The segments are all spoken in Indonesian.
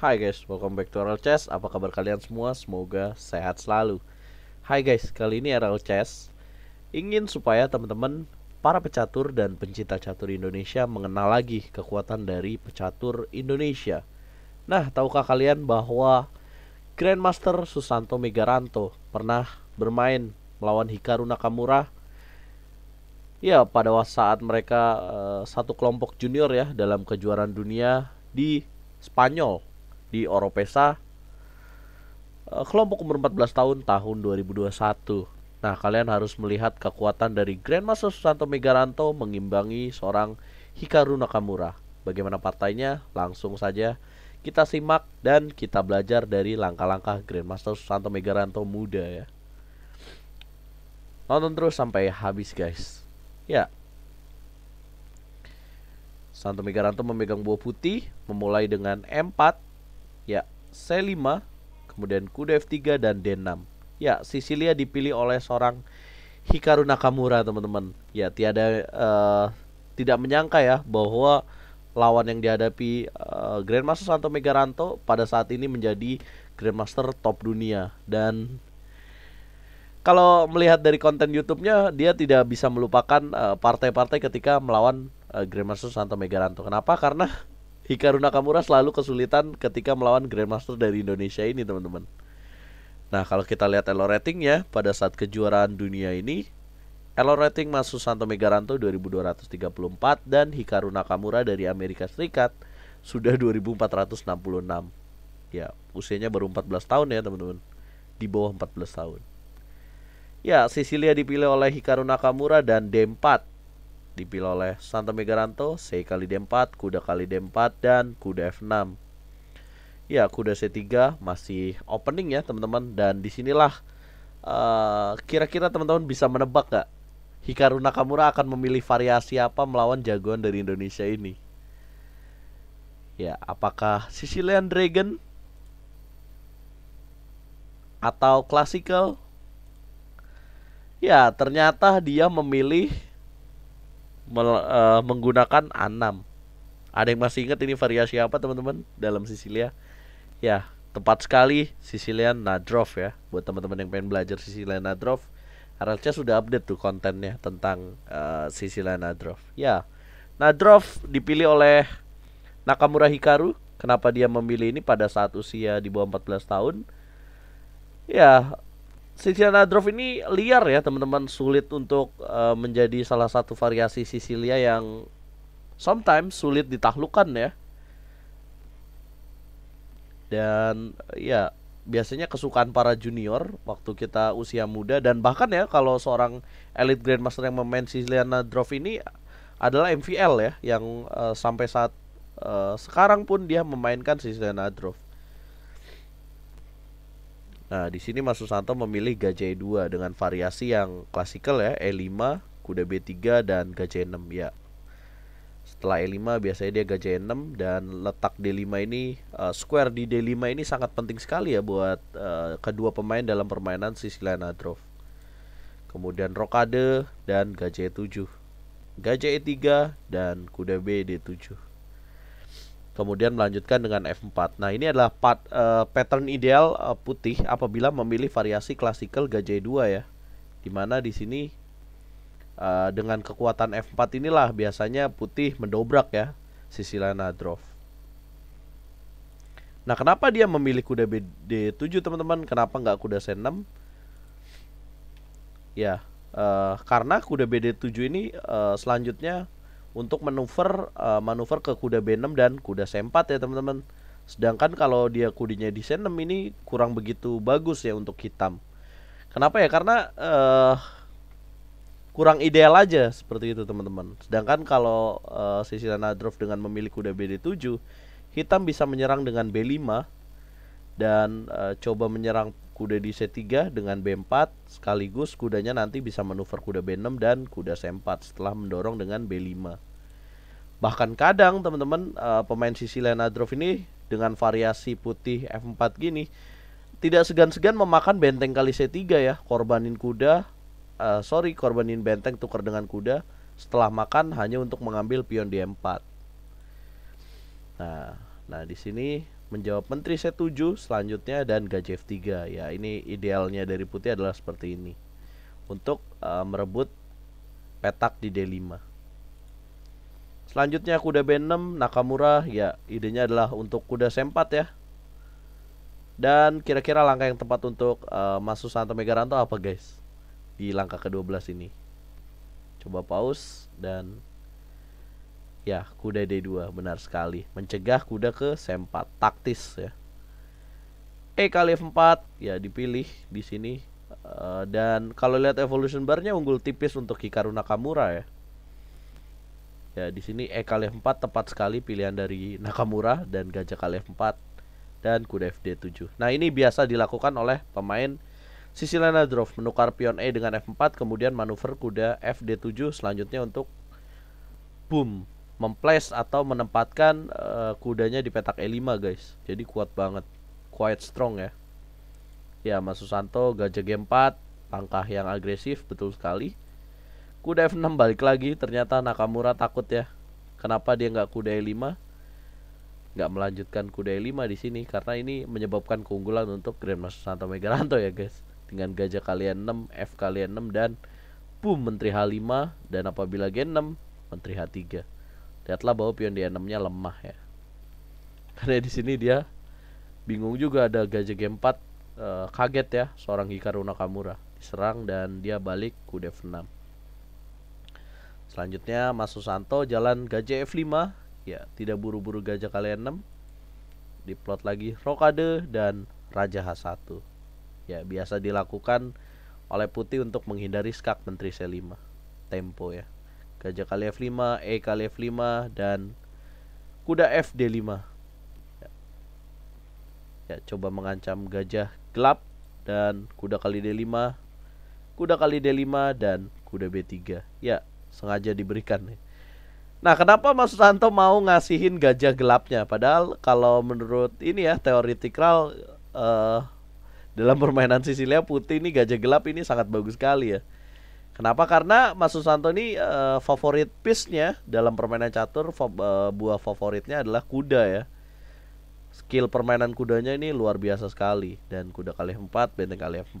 Hai guys, welcome back to RL Chess. Apa kabar kalian semua? Semoga sehat selalu. Hai guys, kali ini RL Chess ingin supaya teman-teman para pecatur dan pencinta catur Indonesia mengenal lagi kekuatan dari pecatur Indonesia. Nah, tahukah kalian bahwa Grandmaster Susanto Megaranto pernah bermain melawan Hikaru Nakamura ya pada saat mereka eh, satu kelompok junior ya dalam kejuaraan dunia di Spanyol di Oropesa eh, kelompok umur 14 tahun tahun 2021. Nah, kalian harus melihat kekuatan dari Grandmaster Susanto Megaranto mengimbangi seorang Hikaru Nakamura. Bagaimana partainya? Langsung saja kita simak dan kita belajar dari langkah-langkah Grandmaster Susanto Megaranto muda ya. Nonton terus sampai habis guys. Ya. Santo Megaranto memegang buah putih, memulai dengan M4, Ya, C5, kemudian kuda F3 dan D6. Ya, Sicilia dipilih oleh seorang Hikaru Nakamura, teman-teman. Ya, tiada uh, tidak menyangka ya bahwa lawan yang dihadapi uh, Grandmaster Santo Megaranto pada saat ini menjadi Grandmaster top dunia dan kalau melihat dari konten YouTube-nya dia tidak bisa melupakan eh, partai-partai uh, ketika melawan uh, Grandmaster Santo Megaranto. Kenapa? Karena Hikaru Nakamura selalu kesulitan ketika melawan Grandmaster dari Indonesia ini teman-teman Nah kalau kita lihat elo ratingnya pada saat kejuaraan dunia ini Elo rating masuk Santo Megaranto 2234 dan Hikaru Nakamura dari Amerika Serikat sudah 2466 Ya usianya baru 14 tahun ya teman-teman Di bawah 14 tahun Ya Sicilia dipilih oleh Hikaru Nakamura dan D4 dipilih oleh Santa Megaranto, C kali D4, kuda kali D4, dan kuda F6. Ya, kuda C3 masih opening ya teman-teman, dan disinilah kira eh, kira-kira teman-teman bisa menebak gak Hikaru Nakamura akan memilih variasi apa melawan jagoan dari Indonesia ini? Ya, apakah Sicilian Dragon atau classical? Ya, ternyata dia memilih mel- uh, menggunakan anam. Ada yang masih ingat ini variasi apa teman-teman dalam Sicilia? Ya, tepat sekali Sicilian Nadrov ya buat teman-teman yang pengen belajar Sicilian Nadrov. RLC sudah update tuh kontennya tentang uh, eh, Sicilian Nadrov. Ya, Nadrov dipilih oleh Nakamura Hikaru. Kenapa dia memilih ini pada saat usia di bawah 14 tahun? Ya, Siciliana Drove ini liar ya teman-teman sulit untuk uh, menjadi salah satu variasi Sicilia yang sometimes sulit ditaklukkan ya dan ya biasanya kesukaan para junior waktu kita usia muda dan bahkan ya kalau seorang elite grandmaster yang memain Siciliana Drove ini adalah MVL ya yang uh, sampai saat uh, sekarang pun dia memainkan Siciliana Drove Nah, di sini Mas Susanto memilih gajah E2 dengan variasi yang klasikal ya, E5, kuda B3 dan gajah E6 ya. Setelah E5 biasanya dia gajah E6 dan letak D5 ini uh, square di D5 ini sangat penting sekali ya buat uh, kedua pemain dalam permainan Sisila Nadrov. Kemudian rokade dan gajah E7. Gajah E3 dan kuda B D7 kemudian melanjutkan dengan F4. Nah, ini adalah part, uh, pattern ideal uh, putih apabila memilih variasi klasikal gajah 2 ya. Dimana di sini uh, dengan kekuatan F4 inilah biasanya putih mendobrak ya sisi Lanadrov. Nah, kenapa dia memilih kuda BD7, teman-teman? Kenapa nggak kuda C6? Ya, uh, karena kuda BD7 ini uh, selanjutnya untuk manuver uh, manuver ke kuda B6 dan kuda C4 ya teman-teman. Sedangkan kalau dia kudinya di C6 ini kurang begitu bagus ya untuk hitam. Kenapa ya? Karena uh, kurang ideal aja seperti itu teman-teman. Sedangkan kalau uh, sisi Nadrov dengan memiliki kuda BD7, hitam bisa menyerang dengan B5 dan uh, coba menyerang kuda di C3 dengan B4 sekaligus kudanya nanti bisa manuver kuda B6 dan kuda C4 setelah mendorong dengan B5. Bahkan kadang teman-teman uh, pemain sisi Lenadrov ini dengan variasi putih F4 gini tidak segan-segan memakan benteng kali C3 ya, korbanin kuda uh, sorry korbanin benteng tukar dengan kuda setelah makan hanya untuk mengambil pion D4. Nah, nah di sini menjawab menteri C7 selanjutnya dan gaji F3 ya ini idealnya dari putih adalah seperti ini untuk uh, merebut petak di D5 selanjutnya kuda B6 Nakamura ya idenya adalah untuk kuda C4 ya dan kira-kira langkah yang tepat untuk uh, Mas Santo Megaranto apa guys di langkah ke-12 ini coba pause dan Ya, kuda D2 benar sekali. Mencegah kuda ke C4 taktis ya. E kali F4 ya dipilih di sini. Eh, dan kalau lihat evolution bar-nya unggul tipis untuk Hikaru Nakamura ya. Ya, di sini E kali f 4 tepat sekali pilihan dari Nakamura dan gajah kali f 4 dan kuda FD7. Nah, ini biasa dilakukan oleh pemain Sisilana Drove menukar pion E dengan F4 kemudian manuver kuda FD7 selanjutnya untuk boom memplace atau menempatkan uh, kudanya di petak E5 guys. Jadi kuat banget. Quite strong ya. Ya, Mas Susanto gajah G4, langkah yang agresif betul sekali. Kuda F6 balik lagi, ternyata Nakamura takut ya. Kenapa dia nggak kuda E5? Nggak melanjutkan kuda E5 di sini karena ini menyebabkan keunggulan untuk Grandmaster Santo Megaranto ya, guys. Dengan gajah kalian 6, F kalian 6 dan boom menteri H5 dan apabila G6 menteri H3 lihatlah bahwa pion di enamnya lemah ya. Karena di sini dia bingung juga ada gajah G4 e, eh, kaget ya seorang Hikaru Nakamura diserang dan dia balik kuda F6. Selanjutnya Mas Susanto jalan gajah F5 ya tidak buru-buru gajah kalian enam diplot lagi rokade dan raja H1 ya biasa dilakukan oleh putih untuk menghindari skak menteri C5 tempo ya Gajah kali F5, E kali F5 dan kuda F d 5 Ya. ya, coba mengancam gajah gelap dan kuda kali D5, kuda kali D5 dan kuda B3. Ya, sengaja diberikan nih. Nah, kenapa Mas Susanto mau ngasihin gajah gelapnya? Padahal kalau menurut ini ya teoritikal uh, eh, dalam permainan Sisilia putih ini gajah gelap ini sangat bagus sekali ya. Kenapa? Karena Mas Susanto ini uh, favorit piece-nya dalam permainan catur fa uh, buah favoritnya adalah kuda ya. Skill permainan kudanya ini luar biasa sekali dan kuda kali 4, benteng kali 4.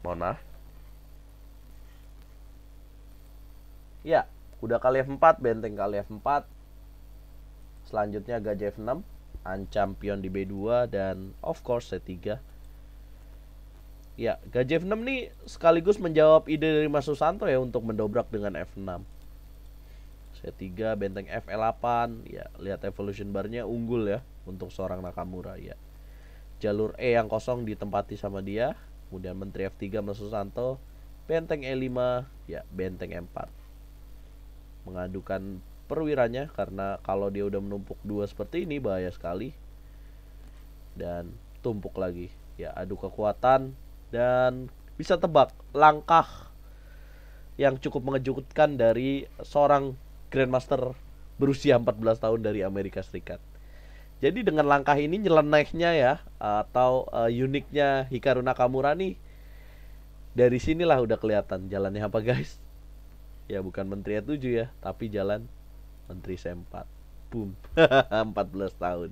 Mohon maaf. Ya, kuda kali 4, benteng kali 4. Selanjutnya gajah F6, ancam pion di B2 dan of course C3 Ya, gaji F6 nih sekaligus menjawab ide dari Mas Susanto ya untuk mendobrak dengan F6. C3, benteng f 8 ya lihat evolution barnya unggul ya untuk seorang Nakamura ya. Jalur E yang kosong ditempati sama dia, kemudian Menteri F3 Mas Susanto, benteng E5, ya benteng M4. Mengadukan perwiranya karena kalau dia udah menumpuk dua seperti ini bahaya sekali. Dan tumpuk lagi. Ya, adu kekuatan dan bisa tebak langkah yang cukup mengejutkan dari seorang grandmaster berusia 14 tahun dari Amerika Serikat. Jadi dengan langkah ini nyelenehnya ya atau uh, uniknya Hikaru Nakamura nih dari sinilah udah kelihatan jalannya apa guys. Ya bukan menteri E7 ya, tapi jalan menteri sempat. 4 Boom. 14 tahun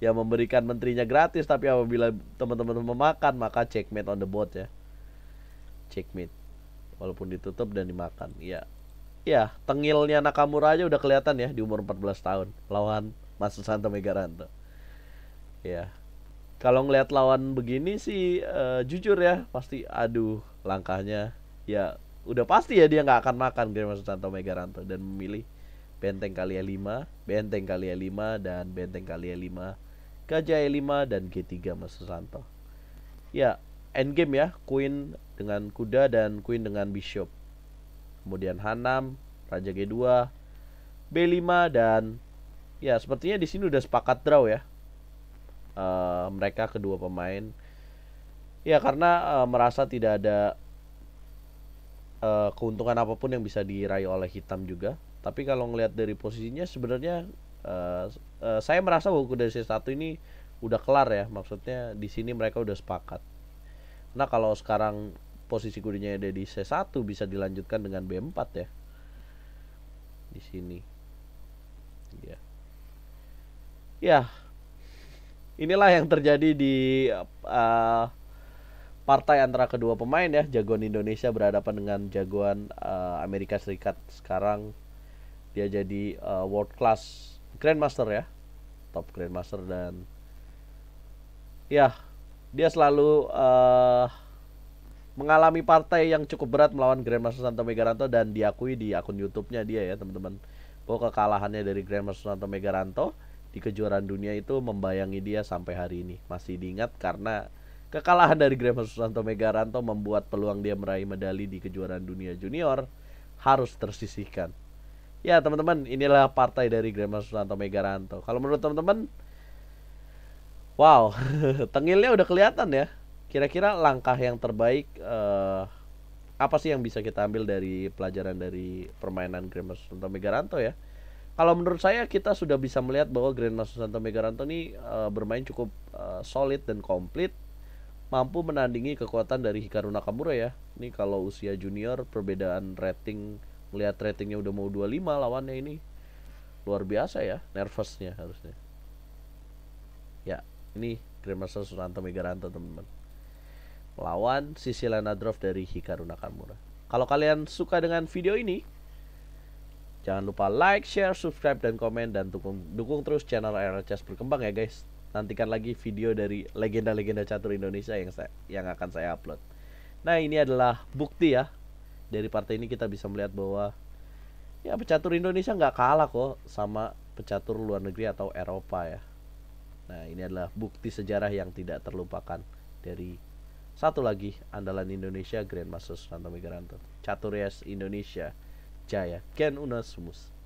yang memberikan menterinya gratis tapi apabila teman-teman memakan maka checkmate on the board ya checkmate walaupun ditutup dan dimakan ya ya tengilnya Nakamura aja udah kelihatan ya di umur 14 tahun lawan mas Santo Megaranto ya kalau ngelihat lawan begini sih uh, jujur ya pasti aduh langkahnya ya udah pasti ya dia nggak akan makan Grand mas Santo Megaranto dan memilih benteng kali 5 benteng kali 5 dan benteng kali 5 KJ5 dan G3 Mas Susanto. Ya, endgame ya, Queen dengan kuda dan Queen dengan bishop. Kemudian H6, Raja G2, B5 dan ya sepertinya di sini udah sepakat draw ya. Uh, mereka kedua pemain ya karena uh, merasa tidak ada uh, keuntungan apapun yang bisa diraih oleh hitam juga. Tapi kalau ngelihat dari posisinya sebenarnya uh, uh, saya merasa Goku Denshin 1 ini udah kelar ya maksudnya di sini mereka udah sepakat nah kalau sekarang posisi kudinya ada di C1 bisa dilanjutkan dengan B4 ya di sini ya ya inilah yang terjadi di uh, partai antara kedua pemain ya jagoan Indonesia berhadapan dengan jagoan uh, Amerika Serikat sekarang dia jadi uh, world class grandmaster ya top grandmaster dan ya dia selalu uh, mengalami partai yang cukup berat melawan Grandmaster Santo Megaranto dan diakui di akun YouTube-nya dia ya teman-teman bahwa oh, kekalahannya dari Grandmaster Santo Megaranto di kejuaraan dunia itu membayangi dia sampai hari ini masih diingat karena kekalahan dari Grandmaster Santo Megaranto membuat peluang dia meraih medali di kejuaraan dunia junior harus tersisihkan Ya teman-teman, inilah partai dari Grandmaster Susanto Megaranto. Kalau menurut teman-teman, wow, tengilnya udah kelihatan ya. Kira-kira langkah yang terbaik uh, apa sih yang bisa kita ambil dari pelajaran dari permainan Grandmaster Susanto Megaranto ya? Kalau menurut saya kita sudah bisa melihat bahwa Grandmaster Susanto Megaranto ini uh, bermain cukup uh, solid dan komplit mampu menandingi kekuatan dari Hikaru Nakamura ya. Ini kalau usia junior perbedaan rating Lihat ratingnya udah mau 25 lawannya ini luar biasa ya nervousnya harusnya ya ini Grandmaster Suranto Megaranto teman-teman lawan Sisila Drop dari Hikaru Nakamura kalau kalian suka dengan video ini jangan lupa like, share, subscribe, dan komen dan dukung, dukung terus channel RRCS berkembang ya guys nantikan lagi video dari legenda-legenda catur Indonesia yang saya, yang akan saya upload nah ini adalah bukti ya dari partai ini kita bisa melihat bahwa ya pecatur Indonesia nggak kalah kok sama pecatur luar negeri atau Eropa ya. Nah ini adalah bukti sejarah yang tidak terlupakan dari satu lagi andalan Indonesia Grandmaster Santo Migranto, Catur Indonesia Jaya Ken Unasumus.